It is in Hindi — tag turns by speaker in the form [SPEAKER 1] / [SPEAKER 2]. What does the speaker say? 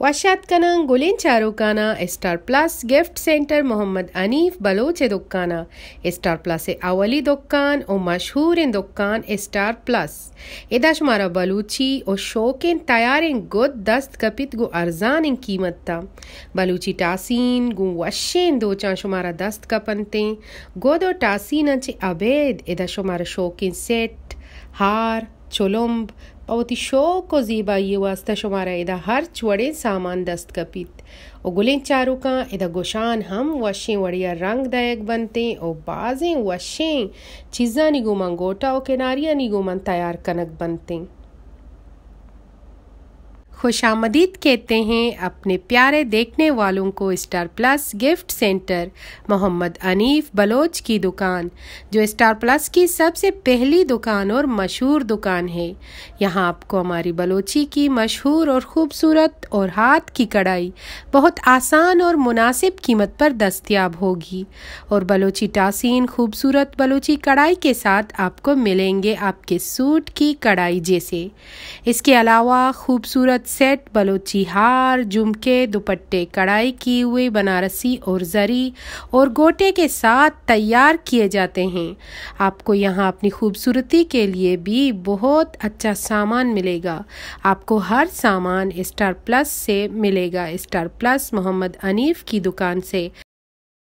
[SPEAKER 1] वाशात कना गुलेन चारो काना star plus gift centre Mohammad Anif Baloch दुकाना स्टार प्लस अवली दुकान और मशहूर दुकान स्टार प्लस इदा शुमारा बलूची और शौकिन तैयार गुद दस्त कपित गु अरजान इन कीमत ता बलूची टासीन गु वशेन दोचा शुमारा दस्त कपनते गुद और टासीन अच अबेद इदा शुमारा शौकिन सेट हार چلمب با شوق و زیبایی واسطه شماره ایده هرچ وڑین سامان دست کپید او گلین چاروکاں ایده گوشان هم وشیں وڑیا رنگ دایک بنتیں او بازیں وشیں چیزاں نگو من گوٹا او کناریاں نگو من تیار کنک بنتیں खुश आमदीद कहते हैं अपने प्यारे देखने वालों को star plus gift centre Mohammad Anif Baloch की दुकान जो स्टार प्लस की सबसे पहली दुकान और मशहूर दुकान है यहाँ आपको हमारी बलोची की मशहूर और ख़ूबसूरत और हाथ की कढ़ाई बहुत आसान और मुनासिब कीमत पर दस्तियाब होगी और बलोची टासीन खूबसूरत बलोची कढ़ाई के साथ आपको मिलेंगे आपके सूट की कढ़ाई जैसे इसके अलावा खूबसूरत सेट बलोची हार झुमके दुपट्टे कढ़ाई की हुई बनारसी और जरी और गोटे के साथ तैयार किए जाते हैं आपको यहाँ अपनी खूबसूरती के लिए भी बहुत अच्छा सामान मिलेगा आपको हर सामान स्टार प्लस प्लस से मिलेगा स्टार प्लस मोहम्मद अनीफ की दुकान से